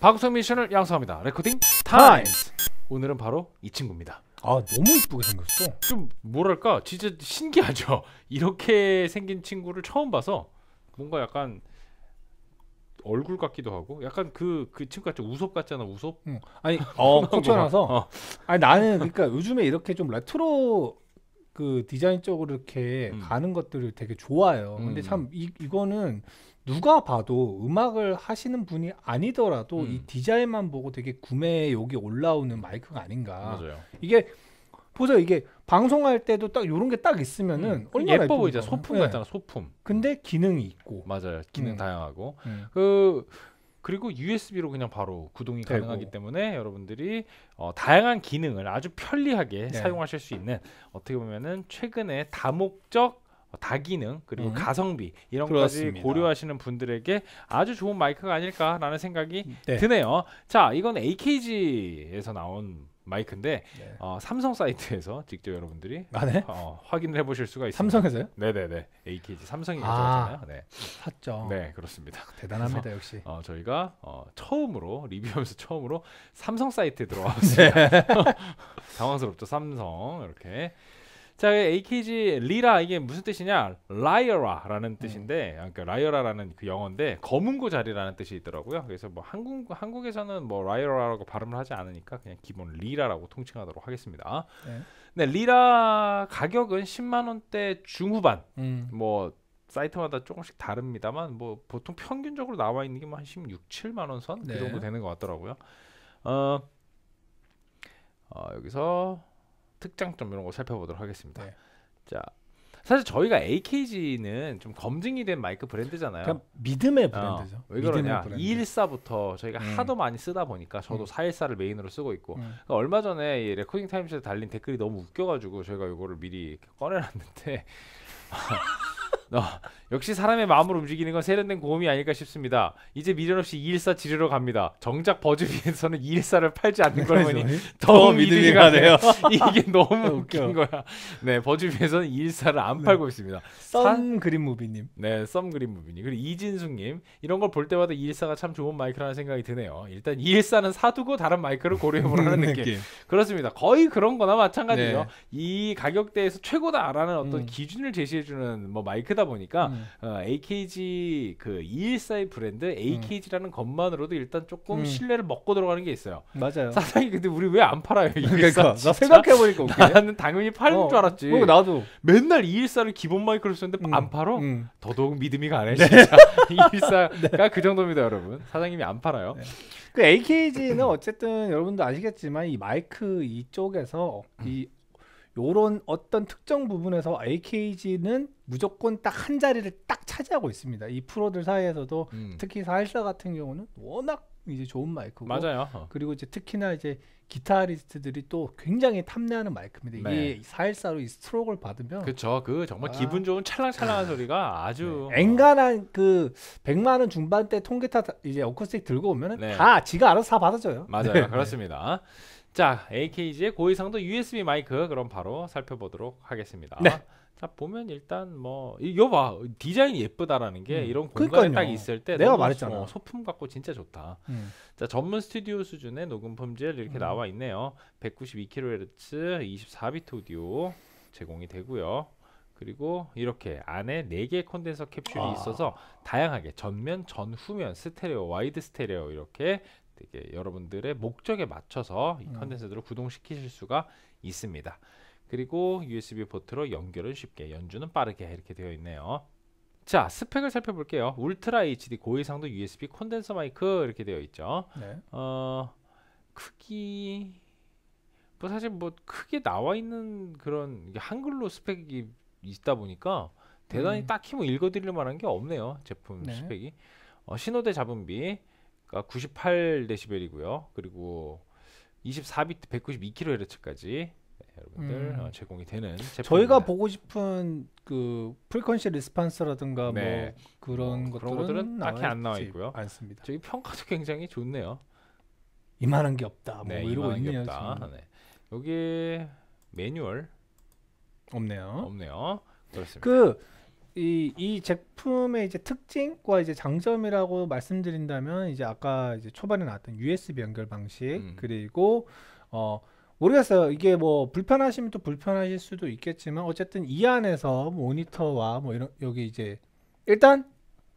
방송 미션을 양성합니다. 레코딩 타임스. 오늘은 바로 이 친구입니다. 아 너무 이쁘게 생겼어. 좀 뭐랄까 진짜 신기하죠. 이렇게 생긴 친구를 처음 봐서 뭔가 약간 얼굴 같기도 하고 약간 그그 그 친구 같죠 우섭 같잖아 우섭. 응. 아니 어 꽂혀놔서. 어. 아니 나는 그러니까 요즘에 이렇게 좀 레트로 그 디자인 쪽으로 이렇게 음. 가는 것들을 되게 좋아요. 음. 근데 참 이, 이거는 누가 봐도 음악을 하시는 분이 아니더라도 음. 이 디자인만 보고 되게 구매욕이 올라오는 마이크가 아닌가. 맞아요. 이게 보세요. 이게 방송할 때도 딱 요런 게 딱 있으면은 음. 얼마나 예뻐 보이죠. 소품 네. 같잖아. 소품. 근데 기능이 있고. 맞아요. 기능 음. 다양하고. 음. 그 그리고 USB로 그냥 바로 구동이 되고. 가능하기 때문에 여러분들이 어, 다양한 기능을 아주 편리하게 네. 사용하실 수 있는 어떻게 보면은 최근에 다목적 뭐 다기능 그리고 음. 가성비 이런 것까지 고려하시는 분들에게 아주 좋은 마이크가 아닐까라는 생각이 네. 드네요. 자, 이건 AKG에서 나온 마이크인데 네. 어, 삼성 사이트에서 직접 여러분들이 아, 네? 어, 확인을 해보실 수가 있습니다. 삼성에서요? 네네네. AKG 삼성이 가져왔잖아요. 아, 네. 샀죠. 네 그렇습니다. 대단합니다 그래서, 역시. 어, 저희가 어, 처음으로 리뷰하면서 처음으로 삼성 사이트에 들어왔습니다. 네. 당황스럽죠 삼성 이렇게. 자, AKG 리라 이게 무슨 뜻이냐? 라이어라라는 뜻인데, 음. 아, 그러니까 라이어라라는 그 영어인데 검은고 자리라는 뜻이 있더라고요. 그래서 뭐 한국 한국에서는 뭐 라이어라라고 발음을 하지 않으니까 그냥 기본 리라라고 통칭하도록 하겠습니다. 네. 네 리라 가격은 10만 원대 중후반, 음. 뭐 사이트마다 조금씩 다릅니다만 뭐 보통 평균적으로 나와 있는 게뭐한 16, 7만 원 선? 그 네. 정도 되는 것 같더라고요. 어, 어 여기서 특장점 이런 거 살펴보도록 하겠습니다. 네. 자, 사실 저희가 AKG는 좀 검증이 된 마이크 브랜드잖아요. 그냥 그러니까 믿음의 어, 브랜드죠. 어, 왜 그러냐? 브랜드. 214부터 저희가 음. 하도 많이 쓰다 보니까 저도 음. 414를 메인으로 쓰고 있고 음. 그러니까 얼마 전에 이 레코딩 타임즈에 달린 댓글이 너무 웃겨가지고 저희가 이거를 미리 꺼내놨는데 어, 역시 사람의 마음을 움직이는 건 세련된 고음이 아닐까 싶습니다. 이제 미련 없이 214 지르러 갑니다. 정작 버즈비에서는 214를 팔지 않는 걸 보니 더 믿음이 가네요. 이게 너무 웃긴 거야. 네, 버즈비에서는 214를 안 네. 팔고 있습니다. 썸 그린 무비님. 네, 썸 그린 무비님. 그리고 이진숙님. 이런 걸 볼 때마다 214가 참 좋은 마이크라는 생각이 드네요. 일단 214는 사두고 다른 마이크를 고려해보라는 음, 느낌. 느낌. 그렇습니다. 거의 그런 거나 마찬가지죠. 네. 이 가격대에서 최고다라는 어떤 음. 기준을 제시해주는 뭐 마이크다 그다 보니까 음. 어, AKG 그 214의 브랜드 AKG라는 음. 것만으로도 일단 조금 음. 신뢰를 먹고 들어가는 게 있어요. 맞아요. 사장이 근데 우리 왜 안 팔아요? 그러니까 나 생각해 보니까 나는 당연히 팔는 어. 줄 알았지. 어, 나도 맨날 214를 기본 마이크로 쓰는데 음. 안 팔어? 음. 더더욱 믿음이 가네. 네. 진짜 214가 네. 그 정도입니다, 여러분. 사장님이 안 팔아요. 네. 그 AKG는 어쨌든 여러분도 아시겠지만 이 마이크 이쪽에서 이 요런 어떤 특정 부분에서 AKG는 무조건 딱 한 자리를 딱 차지하고 있습니다. 이 프로들 사이에서도 음. 특히 사일사 같은 경우는 워낙 이제 좋은 마이크고 맞아요. 어. 그리고 이제 특히나 이제 기타리스트들이 또 굉장히 탐내하는 마이크입니다. 이게 네. 4 1로이 스트로크를 받으면 그렇죠. 그 정말 아. 기분 좋은 찰랑찰랑한 아. 소리가 아주 네. 어. 앵간한 그 100만 원 중반대 통기타 이제 어쿠스틱 들고 오면은 네. 다 지가 알아서 다 받아줘요. 맞아요. 네. 그렇습니다. 자, AKG의 고이상도 USB 마이크 그럼 바로 살펴보도록 하겠습니다. 네. 자 보면 일단 뭐 이거 봐 디자인이 예쁘다라는 게 음. 이런 공간에 그러니까요. 딱 있을 때 내가 말했잖아 어, 소품 갖고 진짜 좋다. 음. 자 전문 스튜디오 수준의 녹음 품질 이렇게 음. 나와 있네요. 192kHz 24비트 오디오 제공이 되고요. 그리고 이렇게 안에 네 개의 콘덴서 캡슐이 와. 아. 있어서 다양하게 전면, 전후면, 스테레오, 와이드 스테레오 이렇게 되게 여러분들의 목적에 맞춰서 이 음. 컨덴서들을 구동시키실 수가 있습니다. 그리고 USB 포트로 연결은 쉽게, 연주는 빠르게 이렇게 되어 있네요. 자 스펙을 살펴볼게요 울트라 HD 고해상도 USB 콘덴서 마이크 이렇게 되어 있죠 네. 어 크기 뭐 사실 뭐 크게 나와 있는 그런 한글로 스펙이 있다 보니까 대단히 음. 딱히 뭐 읽어드릴 만한 게 없네요 제품 네. 스펙이 어, 신호대 잡음비 9 그러니까 8시벨이고요 그리고 24비트 192kHz까지 여러분들 음. 어, 제공이 되는 제품입니다. 저희가 보고 싶은 그 프리퀀시 리스판스라든가 뭐 네. 뭐 그런 어, 것들은, 그런 것들은 딱히 안 나와 있고요. 않습니다. 저희 평가도 굉장히 좋네요. 이만한 게 없다. 뭐 네, 뭐 이러고 있네요. 네. 여기 매뉴얼 없네요. 없네요. 그렇습니다. 그 이, 이 제품의 이제 특징과 이제 장점이라고 말씀드린다면 이제 아까 이제 초반에 나왔던 USB 연결 방식 음. 그리고 어 모르겠어요. 이게 뭐 불편하시면 또 불편하실 수도 있겠지만 어쨌든 이 안에서 모니터와 뭐 이런 여기 이제 일단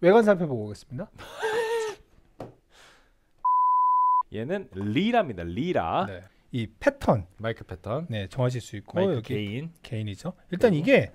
외관 살펴보고 오겠습니다. 얘는 리라입니다. 리라. 네. 이 패턴 마이크 패턴. 네, 정하실 수 있고 마이크 여기 개인 개인이죠. 일단 이게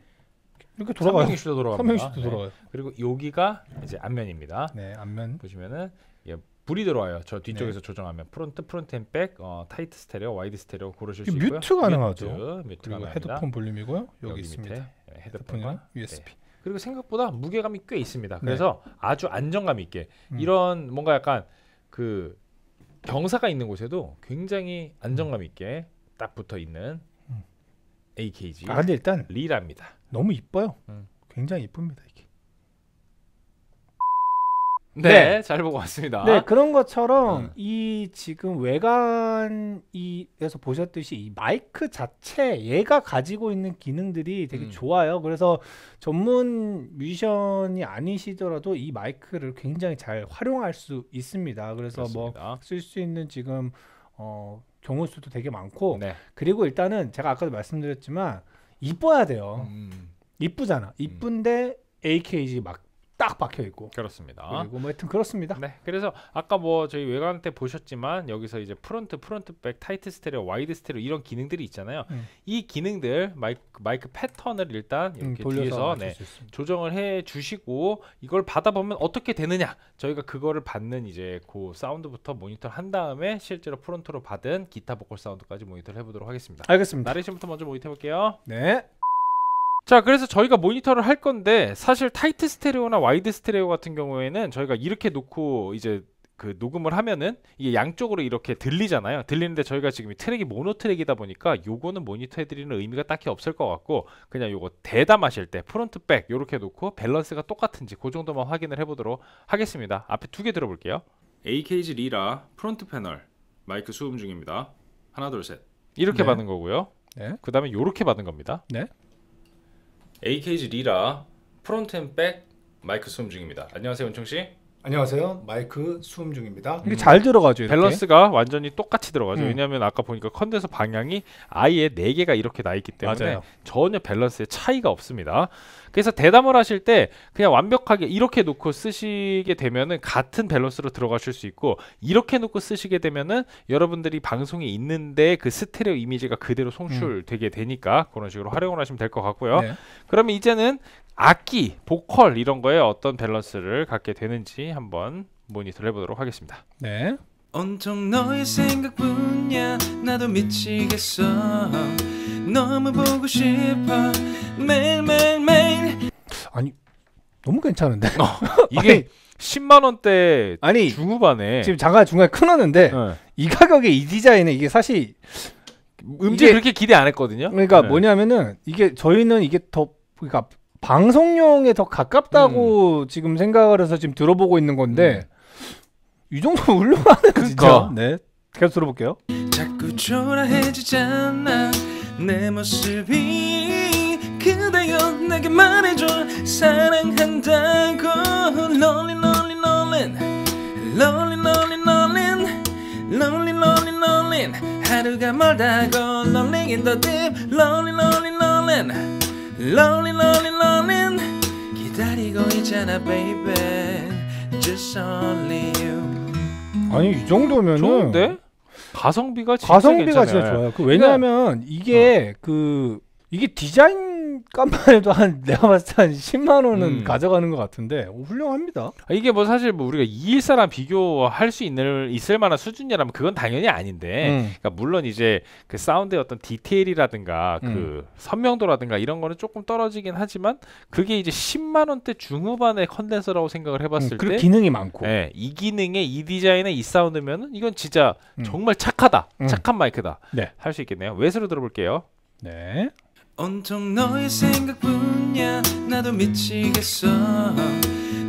이렇게 돌아가요. 삼형이슈도 돌아갑니 삼형이슈도 네. 돌아가요. 그리고 여기가 이제 앞면입니다. 네, 앞면 보시면은 예, 불이 들어와요. 저 뒤쪽에서 네. 조정하면 프론트, 프론트 앤 백, 어, 타이트 스테레오, 와이드 스테레오 고르실 수 있고요. 뮤트 가능하죠. 뮤트, 뮤트 그리고 가능합니다. 헤드폰 볼륨이고요. 여기, 여기 있습니다. 밑에 예, 헤드폰과 USB. 네. 그리고 생각보다 무게감이 꽤 있습니다. 네. 그래서 아주 안정감 있게 음. 이런 뭔가 약간 그 경사가 있는 곳에도 굉장히 안정감 있게 딱 붙어 있는 AKG. 아 근데 일단 리라입니다. 너무 이뻐요. 음. 굉장히 이쁩니다 이게. 네, 네, 잘 보고 왔습니다. 네, 그런 것처럼 음. 이 지금 외관에서 보셨듯이 이 마이크 자체 얘가 가지고 있는 기능들이 되게 음. 좋아요. 그래서 전문 뮤지션이 아니시더라도 이 마이크를 굉장히 잘 활용할 수 있습니다. 그래서 뭐 쓸 수 있는 지금 어 경우 수도 되게 많고 네. 그리고 일단은 제가 아까도 말씀드렸지만 이뻐야 돼요. 음. 음. 이쁘잖아. 이쁜데 AKG 막딱 박혀 있고 그렇습니다. 그리고 뭐 하여튼 그렇습니다. 네, 그래서 아까 뭐 저희 외관 때 보셨지만 여기서 이제 프론트, 프론트백, 타이트 스테레오, 와이드 스테레오 이런 기능들이 있잖아요. 음. 이 기능들 마이크, 마이크 패턴을 일단 음, 이렇게 음, 뒤에서 네, 조정을 해 주시고 이걸 받아 보면 어떻게 되느냐 저희가 그거를 받는 이제 그 사운드부터 모니터를 한 다음에 실제로 프론트로 받은 기타 보컬 사운드까지 모니터를 해보도록 하겠습니다. 알겠습니다. 나레이션부터 먼저 모니터 해볼게요. 네. 자 그래서 저희가 모니터를 할 건데 사실 타이트 스테레오나 와이드 스테레오 같은 경우에는 저희가 이렇게 놓고 이제 그 녹음을 하면은 이게 양쪽으로 이렇게 들리잖아요 들리는데 저희가 지금 트랙이 모노 트랙이다 보니까 요거는 모니터 해드리는 의미가 딱히 없을 것 같고 그냥 요거 대담하실 때 프론트 백 요렇게 놓고 밸런스가 똑같은지 그 정도만 확인을 해보도록 하겠습니다 앞에 두 개 들어볼게요 AKG 리라 프론트 패널 마이크 수음 중입니다 하나 둘 셋 이렇게 네. 받은 거고요 네. 그 다음에 요렇게 받은 겁니다 네. AKG 리라 프론트 앤백 마이크 수음 중입니다. 안녕하세요 은총 씨. 안녕하세요. 마이크 수음 중입니다. 이게 잘 들어가죠. 이렇게? 밸런스가 완전히 똑같이 들어가죠. 음. 왜냐하면 아까 보니까 컨덴서 방향이 아예 네 개가 이렇게 나 있기 때문에 맞아요. 전혀 밸런스에 차이가 없습니다. 그래서 대담을 하실 때 그냥 완벽하게 이렇게 놓고 쓰시게 되면은 같은 밸런스로 들어가실 수 있고 이렇게 놓고 쓰시게 되면은 여러분들이 방송이 있는데 그 스테레오 이미지가 그대로 송출되게 되니까 그런 식으로 활용을 하시면 될 것 같고요. 네. 그러면 이제는 악기, 보컬 이런 거에 어떤 밸런스를 갖게 되는지 한번 모니터를 해보도록 하겠습니다. 네. 온통 너의 생각뿐이야 나도 미치겠어 너무 보고 싶어 매일매일 아니 너무 괜찮은데 어, 이게 10만 원대 아니 중후반에 지금 자가 중간에 끊었는데 네. 이 가격에 이 디자인에 이게 사실 음질 그렇게 기대 안 했거든요. 그러니까 네. 뭐냐면은 이게 저희는 이게 더 그러니까 방송용에 더 가깝다고 음. 지금 생각을 해서 지금 들어보고 있는 건데 음. 이 정도 울렁하는 그니까 진짜. 그러니까. 네. 계속 들어볼게요. 자꾸 내 모습이 그대여 내게 말해줘 사랑한다고 Lonely lonely lonely Lonely lonely lonely Lonely lonely lonely 하루가 멀다고 Lonely in the deep Lonely lonely lonely Lonely lonely lonely 기다리고 있잖아 baby Just only you 아니 이 정도면은 좋은데? 가성비가 진짜 가성비가 괜찮아요. 진짜 좋아요. 그 왜냐하면 그러니까, 이게 어. 그 이게 디자인 깜깜만 해도 한 내가 봤을 때 한 10만 원은 음. 가져가는 것 같은데 오, 훌륭합니다. 아, 이게 뭐 사실 뭐 우리가 이일사랑 비교할 수 있는 있을 만한 수준이라면 그건 당연히 아닌데 음. 그러니까 물론 이제 그 사운드의 어떤 디테일이라든가 음. 그 선명도라든가 이런 거는 조금 떨어지긴 하지만 그게 이제 10만 원대 중후반의 컨덴서라고 생각을 해봤을 음, 때 기능이 많고 예, 이 기능에 이 디자인에 이사운드면 이건 진짜 음. 정말 착하다 음. 착한 마이크다 네. 할수 있겠네요. 외수로 들어볼게요. 네. 온통 너의 생각뿐이야 나도 미치겠어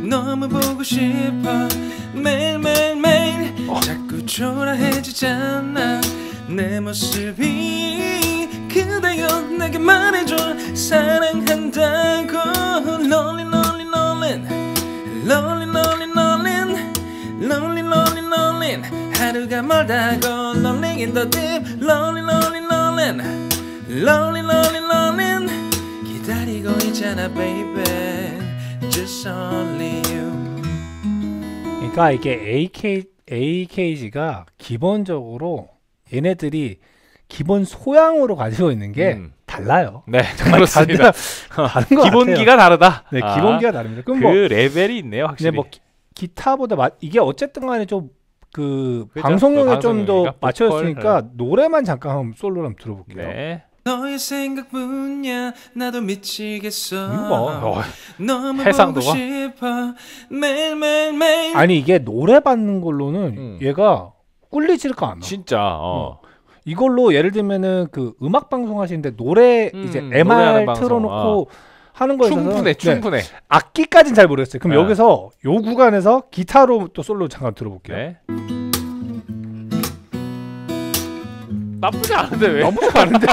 너무 보고 싶어 매일매일매일 어. 자꾸 초라해지잖아 내 모습이 그대여 내게 말해줘 사랑한다고 롤리 롤리 롤린 롤리 롤리 롤린 롤리 롤리 롤린 하루가 멀다고 롤링 인더 딥 롤리 롤리 롤린 롤리 롤리 있잖아 baby just only you 그러니까 이게 AK AKG가 기본적으로 얘네들이 기본 소양으로 가지고 있는 게 음. 달라요. 네, 정말 그렇습니다. 다른 거 기본기가 같아요. 다르다. 네, 아, 기본기가 다릅니다. 그럼 그 뭐, 레벨이 있네요, 뭐 확실히. 뭐 기, 기타보다 마, 이게 어쨌든 간에 좀그 방송용에 그 좀더 맞춰졌으니까 네. 노래만 잠깐 한번 솔로 한번 들어볼게요. 네. 너의 생각뿐이야 나도 미치겠어 뭐, 너무 해상도가? 보고 싶어 매일 매일 매일 아니 이게 노래 받는 걸로는 음. 얘가 꿀리질거 않아 진짜 어. 음. 이걸로 예를 들면은 그 음악 방송 하시는데 노래 음, 이제 MR 틀어놓고 아. 하는 거에 충분해 충분해 네. 악기까지는 잘 모르겠어요 그럼 네. 여기서 요 구간에서 기타로 또 솔로 잠깐 들어볼게요 네. 나쁘지 않은데 왜? 나쁘지 않은데?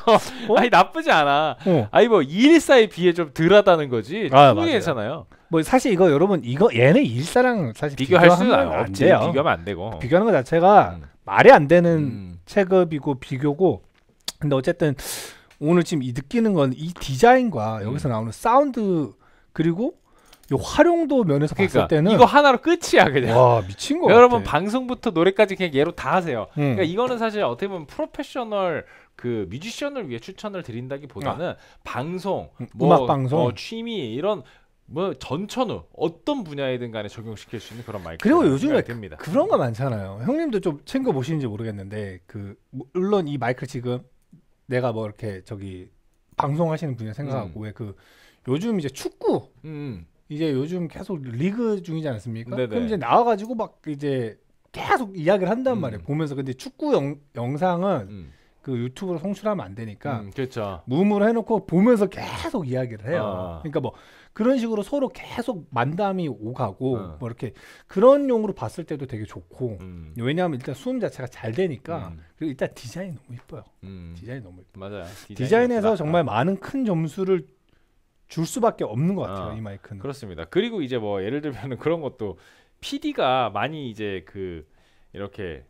어, 어? 아니 나쁘지 않아. 어. 아니 뭐 일사에 비해 좀 덜하다는 거지. 아, 괜찮아요. 뭐 사실 이거 여러분 이거 얘네 일사랑 사실 비교할 수는 안 돼요. 비교하면 안 되고 비교하는 것 자체가 음. 말이 안 되는 음. 체급이고 비교고. 근데 어쨌든 오늘 지금 이 느끼는 건 이 디자인과 음. 여기서 나오는 사운드 그리고 이 활용도 면에서 그러니까 봤을 때는 이거 하나로 끝이야 그냥. 와 미친 거. 여러분 방송부터 노래까지 그냥 얘로 다 하세요. 음. 그러니까 이거는 사실 어떻게 보면 프로페셔널 그 뮤지션을 위해 추천을 드린다기보다는 아. 방송, 음, 뭐, 음악 방송, 어, 취미 이런 뭐 전천후 어떤 분야에든 간에 적용시킬 수 있는 그런 마이크 그리고 요즘에 됩니다. 그런 거 많잖아요 형님도 좀 챙겨 보시는지 모르겠는데 그 뭐 물론 이 마이크 지금 내가 뭐 이렇게 저기 방송하시는 분야 생각하고 음. 왜그 요즘 이제 축구 음. 음. 이제 요즘 계속 리그 중이지 않습니까? 네네. 그럼 이제 나와가지고 막 이제 계속 이야기를 한단 음. 말이에요. 보면서 근데 축구 영, 영상은 음. 그 유튜브로 송출하면 안 되니까 음, 그렇죠. 무 해놓고 보면서 계속 이야기를 해요. 아. 그러니까 뭐 그런 식으로 서로 계속 만담이 오가고 아. 뭐 이렇게 그런 용으로 봤을 때도 되게 좋고 음. 왜냐하면 일단 수음 자체가 잘 되니까 음. 그리고 일단 디자인 너무 이뻐요. 음. 디자인 너무 이뻐. 맞아요. 디자인에서 정말 많은 큰 점수를 줄 수밖에 없는 것 같아요 아, 이 마이크는 그렇습니다 그리고 이제 뭐 예를 들면 그런 것도 PD가 많이 이제 그 이렇게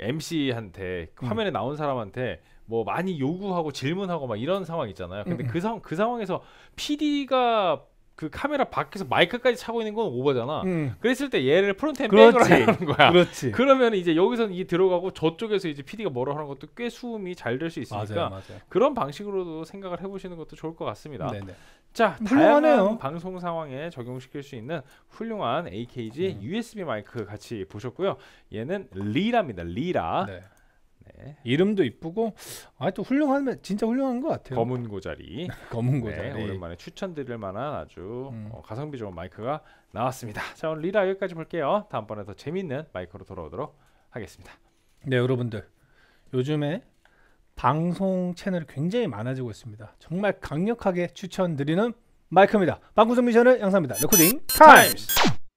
MC한테 그 음. 화면에 나온 사람한테 뭐 많이 요구하고 질문하고 막 이런 상황 있잖아요 근데 음. 음. 그, 상, 그 상황에서 PD가 그 카메라 밖에서 마이크까지 차고 있는 건 오버잖아. 음. 그랬을 때 얘를 프론트엔 백으로 하는 거야. 그렇지. 그러면 이제 여기서는 이 들어가고 저쪽에서 이제 PD가 뭐라 하는 것도 꽤 수음이 잘 될 수 있으니까 맞아요, 맞아요. 그런 방식으로도 생각을 해보시는 것도 좋을 것 같습니다. 네네. 네. 자, 훌륭하네요. 다양한 방송 상황에 적용시킬 수 있는 훌륭한 AKG 음. 네. USB 마이크 같이 보셨고요. 얘는 리라입니다. 리라. 네. 이름도 이쁘고 아또 훌륭한 진짜 훌륭한 것 같아요. 검은 고자리. 검은 네, 고자리. 네, 오랜만에 추천드릴 만한 아주 음. 어, 가성비 좋은 마이크가 나왔습니다. 자 오늘 리라 여기까지 볼게요. 다음번에 더 재밌는 마이크로 돌아오도록 하겠습니다. 네 여러분들 요즘에 방송 채널이 굉장히 많아지고 있습니다. 정말 강력하게 추천드리는 마이크입니다. 방구석 미션을 양산합니다. 레코딩 타임스! 타임스.